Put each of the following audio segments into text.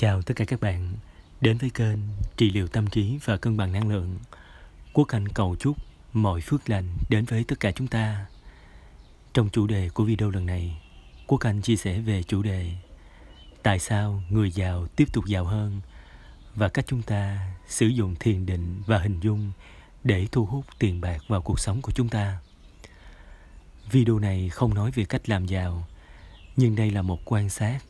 Chào tất cả các bạn đến với kênh trị liệu tâm trí và cân bằng năng lượng. Quốc Anh cầu chúc mọi phước lành đến với tất cả chúng ta. Trong chủ đề của video lần này, Quốc Anh chia sẻ về chủ đề Tại sao người giàu tiếp tục giàu hơn và cách chúng ta sử dụng thiền định và hình dung để thu hút tiền bạc vào cuộc sống của chúng ta. Video này không nói về cách làm giàu, nhưng đây là một quan sát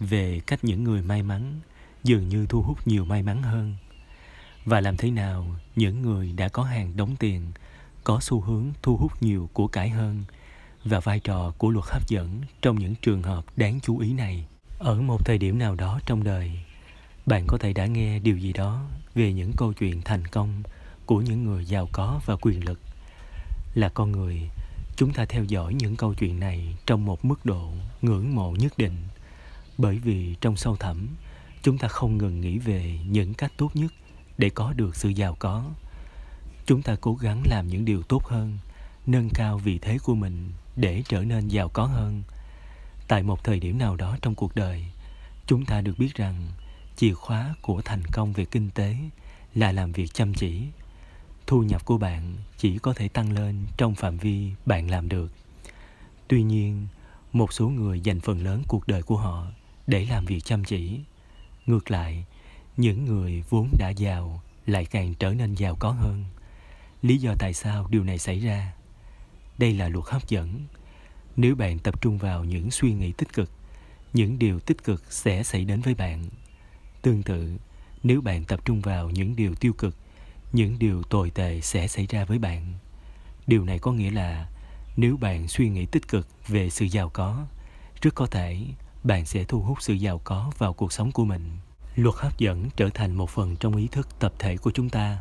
về cách những người may mắn dường như thu hút nhiều may mắn hơn và làm thế nào những người đã có hàng đóng tiền có xu hướng thu hút nhiều của cải hơn và vai trò của luật hấp dẫn trong những trường hợp đáng chú ý này ở một thời điểm nào đó trong đời bạn có thể đã nghe điều gì đó về những câu chuyện thành công của những người giàu có và quyền lực là con người chúng ta theo dõi những câu chuyện này trong một mức độ ngưỡng mộ nhất định bởi vì trong sâu thẳm chúng ta không ngừng nghĩ về những cách tốt nhất để có được sự giàu có chúng ta cố gắng làm những điều tốt hơn nâng cao vị thế của mình để trở nên giàu có hơn tại một thời điểm nào đó trong cuộc đời chúng ta được biết rằng chìa khóa của thành công về kinh tế là làm việc chăm chỉ thu nhập của bạn chỉ có thể tăng lên trong phạm vi bạn làm được tuy nhiên một số người dành phần lớn cuộc đời của họ để làm việc chăm chỉ. Ngược lại, những người vốn đã giàu lại càng trở nên giàu có hơn. Lý do tại sao điều này xảy ra? Đây là luật hấp dẫn. Nếu bạn tập trung vào những suy nghĩ tích cực, những điều tích cực sẽ xảy đến với bạn. Tương tự, nếu bạn tập trung vào những điều tiêu cực, những điều tồi tệ sẽ xảy ra với bạn. Điều này có nghĩa là nếu bạn suy nghĩ tích cực về sự giàu có, rất có thể bạn sẽ thu hút sự giàu có vào cuộc sống của mình luật hấp dẫn trở thành một phần trong ý thức tập thể của chúng ta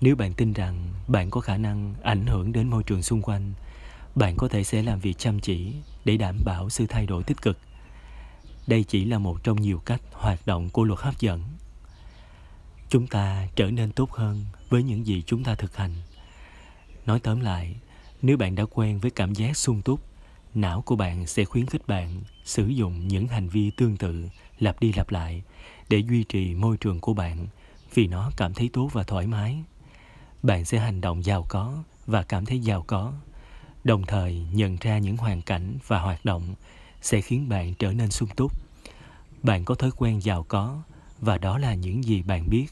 nếu bạn tin rằng bạn có khả năng ảnh hưởng đến môi trường xung quanh bạn có thể sẽ làm việc chăm chỉ để đảm bảo sự thay đổi tích cực đây chỉ là một trong nhiều cách hoạt động của luật hấp dẫn chúng ta trở nên tốt hơn với những gì chúng ta thực hành nói tóm lại nếu bạn đã quen với cảm giác sung túc não của bạn sẽ khuyến khích bạn sử dụng những hành vi tương tự lặp đi lặp lại để duy trì môi trường của bạn vì nó cảm thấy tốt và thoải mái bạn sẽ hành động giàu có và cảm thấy giàu có đồng thời nhận ra những hoàn cảnh và hoạt động sẽ khiến bạn trở nên sung túc bạn có thói quen giàu có và đó là những gì bạn biết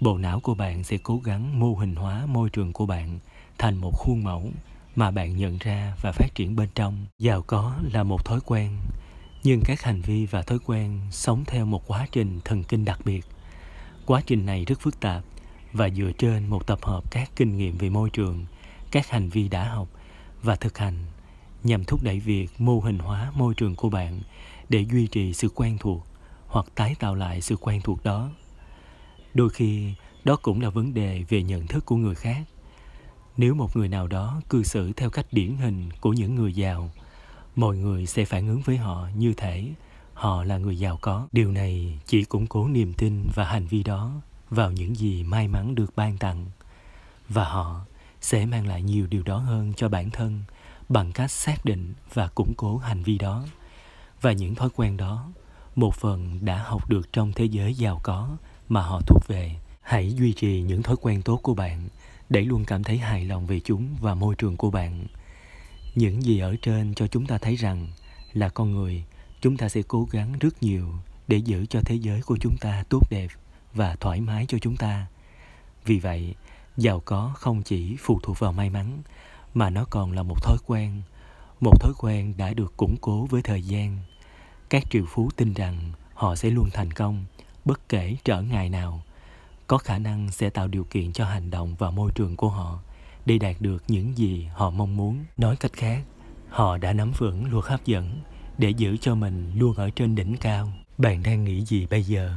bộ não của bạn sẽ cố gắng mô hình hóa môi trường của bạn thành một khuôn mẫu mà bạn nhận ra và phát triển bên trong giàu có là một thói quen nhưng các hành vi và thói quen sống theo một quá trình thần kinh đặc biệt quá trình này rất phức tạp và dựa trên một tập hợp các kinh nghiệm về môi trường các hành vi đã học và thực hành nhằm thúc đẩy việc mô hình hóa môi trường của bạn để duy trì sự quen thuộc hoặc tái tạo lại sự quen thuộc đó đôi khi đó cũng là vấn đề về nhận thức của người khác nếu một người nào đó cư xử theo cách điển hình của những người giàu mọi người sẽ phản ứng với họ như thể họ là người giàu có điều này chỉ củng cố niềm tin và hành vi đó vào những gì may mắn được ban tặng và họ sẽ mang lại nhiều điều đó hơn cho bản thân bằng cách xác định và củng cố hành vi đó và những thói quen đó một phần đã học được trong thế giới giàu có mà họ thuộc về hãy duy trì những thói quen tốt của bạn để luôn cảm thấy hài lòng về chúng và môi trường của bạn. Những gì ở trên cho chúng ta thấy rằng là con người, chúng ta sẽ cố gắng rất nhiều để giữ cho thế giới của chúng ta tốt đẹp và thoải mái cho chúng ta. Vì vậy, giàu có không chỉ phụ thuộc vào may mắn mà nó còn là một thói quen, một thói quen đã được củng cố với thời gian. Các triệu phú tin rằng họ sẽ luôn thành công bất kể trở ngại nào có khả năng sẽ tạo điều kiện cho hành động và môi trường của họ để đạt được những gì họ mong muốn nói cách khác họ đã nắm vững luật hấp dẫn để giữ cho mình luôn ở trên đỉnh cao bạn đang nghĩ gì bây giờ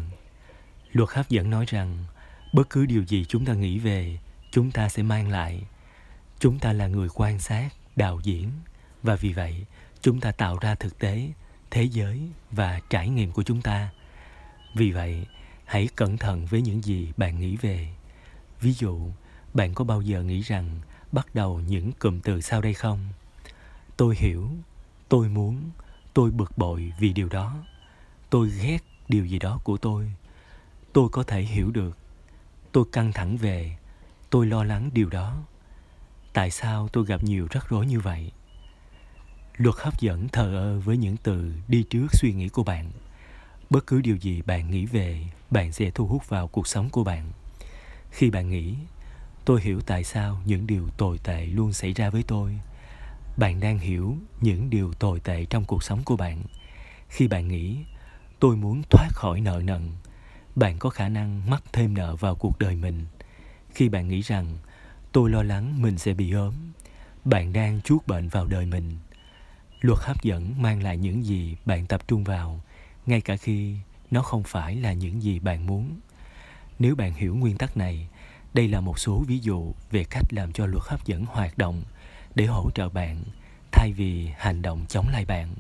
luật hấp dẫn nói rằng bất cứ điều gì chúng ta nghĩ về chúng ta sẽ mang lại chúng ta là người quan sát đạo diễn và vì vậy chúng ta tạo ra thực tế thế giới và trải nghiệm của chúng ta vì vậy hãy cẩn thận với những gì bạn nghĩ về ví dụ bạn có bao giờ nghĩ rằng bắt đầu những cụm từ sau đây không tôi hiểu tôi muốn tôi bực bội vì điều đó tôi ghét điều gì đó của tôi tôi có thể hiểu được tôi căng thẳng về tôi lo lắng điều đó tại sao tôi gặp nhiều rắc rối như vậy luật hấp dẫn thờ ơ với những từ đi trước suy nghĩ của bạn bất cứ điều gì bạn nghĩ về bạn sẽ thu hút vào cuộc sống của bạn khi bạn nghĩ tôi hiểu tại sao những điều tồi tệ luôn xảy ra với tôi bạn đang hiểu những điều tồi tệ trong cuộc sống của bạn khi bạn nghĩ tôi muốn thoát khỏi nợ nần bạn có khả năng mắc thêm nợ vào cuộc đời mình khi bạn nghĩ rằng tôi lo lắng mình sẽ bị ốm bạn đang chuốc bệnh vào đời mình luật hấp dẫn mang lại những gì bạn tập trung vào ngay cả khi nó không phải là những gì bạn muốn nếu bạn hiểu nguyên tắc này đây là một số ví dụ về cách làm cho luật hấp dẫn hoạt động để hỗ trợ bạn thay vì hành động chống lại bạn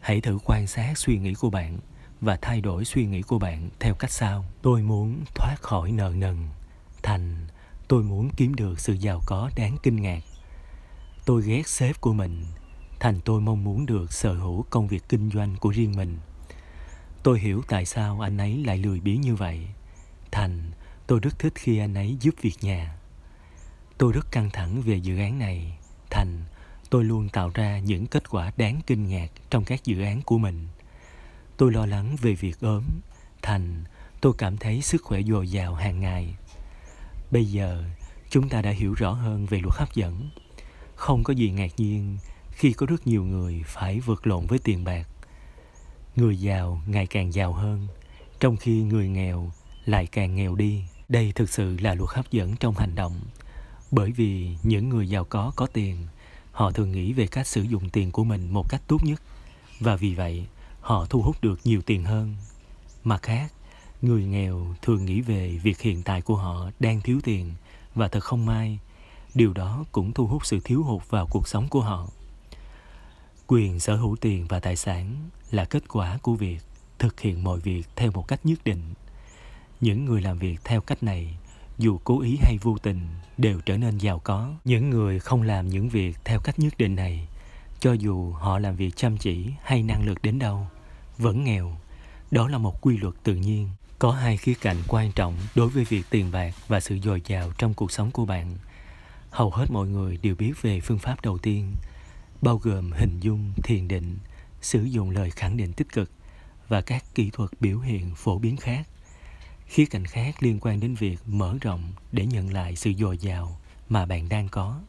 hãy thử quan sát suy nghĩ của bạn và thay đổi suy nghĩ của bạn theo cách sau tôi muốn thoát khỏi nợ nần thành tôi muốn kiếm được sự giàu có đáng kinh ngạc tôi ghét sếp của mình thành tôi mong muốn được sở hữu công việc kinh doanh của riêng mình Tôi hiểu tại sao anh ấy lại lười biếng như vậy. Thành, tôi rất thích khi anh ấy giúp việc nhà. Tôi rất căng thẳng về dự án này. Thành, tôi luôn tạo ra những kết quả đáng kinh ngạc trong các dự án của mình. Tôi lo lắng về việc ốm. Thành, tôi cảm thấy sức khỏe dồi dào hàng ngày. Bây giờ, chúng ta đã hiểu rõ hơn về luật hấp dẫn. Không có gì ngạc nhiên khi có rất nhiều người phải vượt lộn với tiền bạc người giàu ngày càng giàu hơn trong khi người nghèo lại càng nghèo đi đây thực sự là luật hấp dẫn trong hành động bởi vì những người giàu có có tiền họ thường nghĩ về cách sử dụng tiền của mình một cách tốt nhất và vì vậy họ thu hút được nhiều tiền hơn mặt khác người nghèo thường nghĩ về việc hiện tại của họ đang thiếu tiền và thật không may điều đó cũng thu hút sự thiếu hụt vào cuộc sống của họ quyền sở hữu tiền và tài sản là kết quả của việc thực hiện mọi việc theo một cách nhất định những người làm việc theo cách này dù cố ý hay vô tình đều trở nên giàu có những người không làm những việc theo cách nhất định này cho dù họ làm việc chăm chỉ hay năng lực đến đâu vẫn nghèo đó là một quy luật tự nhiên có hai khía cạnh quan trọng đối với việc tiền bạc và sự dồi dào trong cuộc sống của bạn hầu hết mọi người đều biết về phương pháp đầu tiên bao gồm hình dung thiền định sử dụng lời khẳng định tích cực và các kỹ thuật biểu hiện phổ biến khác khía cạnh khác liên quan đến việc mở rộng để nhận lại sự dồi dào mà bạn đang có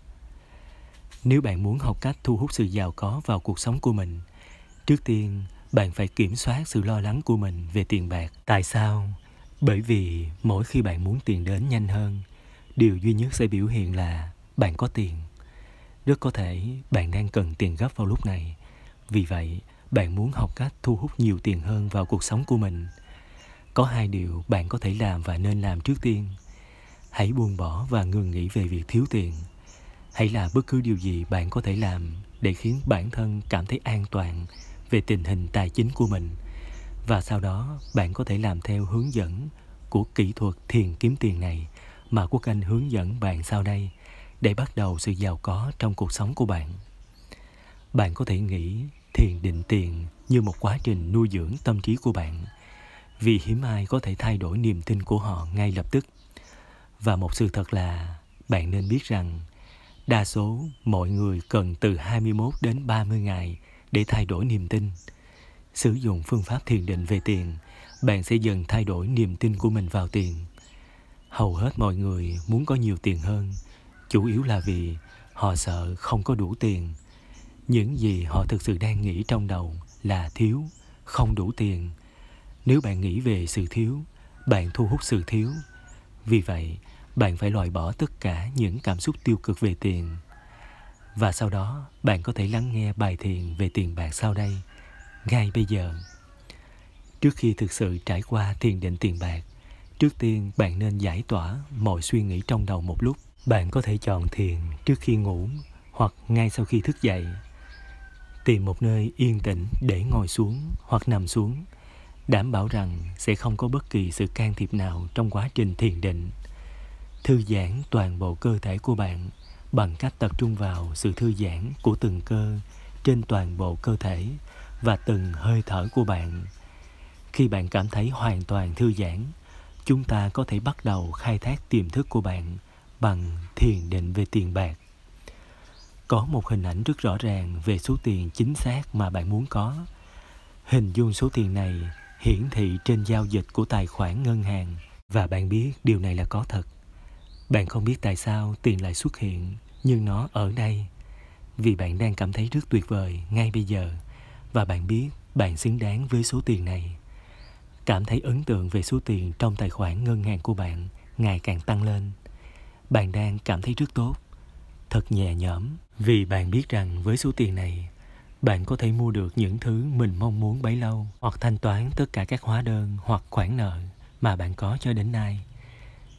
nếu bạn muốn học cách thu hút sự giàu có vào cuộc sống của mình trước tiên bạn phải kiểm soát sự lo lắng của mình về tiền bạc tại sao bởi vì mỗi khi bạn muốn tiền đến nhanh hơn điều duy nhất sẽ biểu hiện là bạn có tiền rất có thể bạn đang cần tiền gấp vào lúc này vì vậy bạn muốn học cách thu hút nhiều tiền hơn vào cuộc sống của mình có hai điều bạn có thể làm và nên làm trước tiên hãy buông bỏ và ngừng nghĩ về việc thiếu tiền hãy là bất cứ điều gì bạn có thể làm để khiến bản thân cảm thấy an toàn về tình hình tài chính của mình và sau đó bạn có thể làm theo hướng dẫn của kỹ thuật thiền kiếm tiền này mà quốc anh hướng dẫn bạn sau đây để bắt đầu sự giàu có trong cuộc sống của bạn bạn có thể nghĩ thiền định tiền như một quá trình nuôi dưỡng tâm trí của bạn vì hiếm ai có thể thay đổi niềm tin của họ ngay lập tức và một sự thật là bạn nên biết rằng đa số mọi người cần từ 21 đến 30 ngày để thay đổi niềm tin. Sử dụng phương pháp thiền định về tiền, bạn sẽ dần thay đổi niềm tin của mình vào tiền. Hầu hết mọi người muốn có nhiều tiền hơn, chủ yếu là vì họ sợ không có đủ tiền những gì họ thực sự đang nghĩ trong đầu là thiếu không đủ tiền nếu bạn nghĩ về sự thiếu bạn thu hút sự thiếu vì vậy bạn phải loại bỏ tất cả những cảm xúc tiêu cực về tiền và sau đó bạn có thể lắng nghe bài thiền về tiền bạc sau đây ngay bây giờ trước khi thực sự trải qua thiền định tiền bạc trước tiên bạn nên giải tỏa mọi suy nghĩ trong đầu một lúc bạn có thể chọn thiền trước khi ngủ hoặc ngay sau khi thức dậy. Tìm một nơi yên tĩnh để ngồi xuống hoặc nằm xuống, đảm bảo rằng sẽ không có bất kỳ sự can thiệp nào trong quá trình thiền định. Thư giãn toàn bộ cơ thể của bạn bằng cách tập trung vào sự thư giãn của từng cơ trên toàn bộ cơ thể và từng hơi thở của bạn. Khi bạn cảm thấy hoàn toàn thư giãn, chúng ta có thể bắt đầu khai thác tiềm thức của bạn – bằng thiền định về tiền bạc có một hình ảnh rất rõ ràng về số tiền chính xác mà bạn muốn có hình dung số tiền này hiển thị trên giao dịch của tài khoản ngân hàng và bạn biết điều này là có thật bạn không biết tại sao tiền lại xuất hiện nhưng nó ở đây vì bạn đang cảm thấy rất tuyệt vời ngay bây giờ và bạn biết bạn xứng đáng với số tiền này cảm thấy ấn tượng về số tiền trong tài khoản ngân hàng của bạn ngày càng tăng lên bạn đang cảm thấy rất tốt thật nhẹ nhõm vì bạn biết rằng với số tiền này bạn có thể mua được những thứ mình mong muốn bấy lâu hoặc thanh toán tất cả các hóa đơn hoặc khoản nợ mà bạn có cho đến nay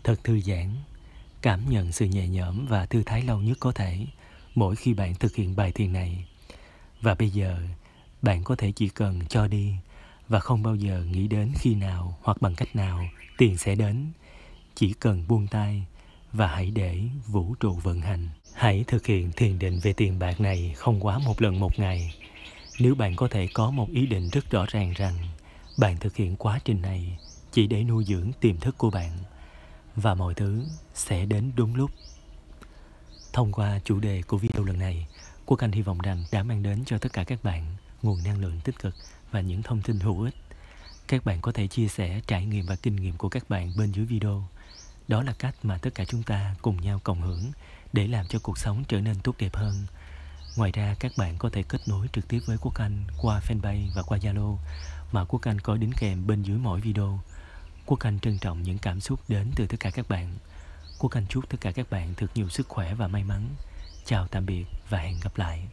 thật thư giãn cảm nhận sự nhẹ nhõm và thư thái lâu nhất có thể mỗi khi bạn thực hiện bài thiền này và bây giờ bạn có thể chỉ cần cho đi và không bao giờ nghĩ đến khi nào hoặc bằng cách nào tiền sẽ đến chỉ cần buông tay và hãy để vũ trụ vận hành. Hãy thực hiện thiền định về tiền bạc này không quá một lần một ngày. Nếu bạn có thể có một ý định rất rõ ràng rằng bạn thực hiện quá trình này chỉ để nuôi dưỡng tiềm thức của bạn và mọi thứ sẽ đến đúng lúc. Thông qua chủ đề của video lần này, Quốc Anh hy vọng rằng đã mang đến cho tất cả các bạn nguồn năng lượng tích cực và những thông tin hữu ích. Các bạn có thể chia sẻ trải nghiệm và kinh nghiệm của các bạn bên dưới video đó là cách mà tất cả chúng ta cùng nhau cộng hưởng để làm cho cuộc sống trở nên tốt đẹp hơn ngoài ra các bạn có thể kết nối trực tiếp với quốc anh qua fanpage và qua zalo mà quốc anh có đính kèm bên dưới mỗi video quốc anh trân trọng những cảm xúc đến từ tất cả các bạn quốc anh chúc tất cả các bạn thật nhiều sức khỏe và may mắn chào tạm biệt và hẹn gặp lại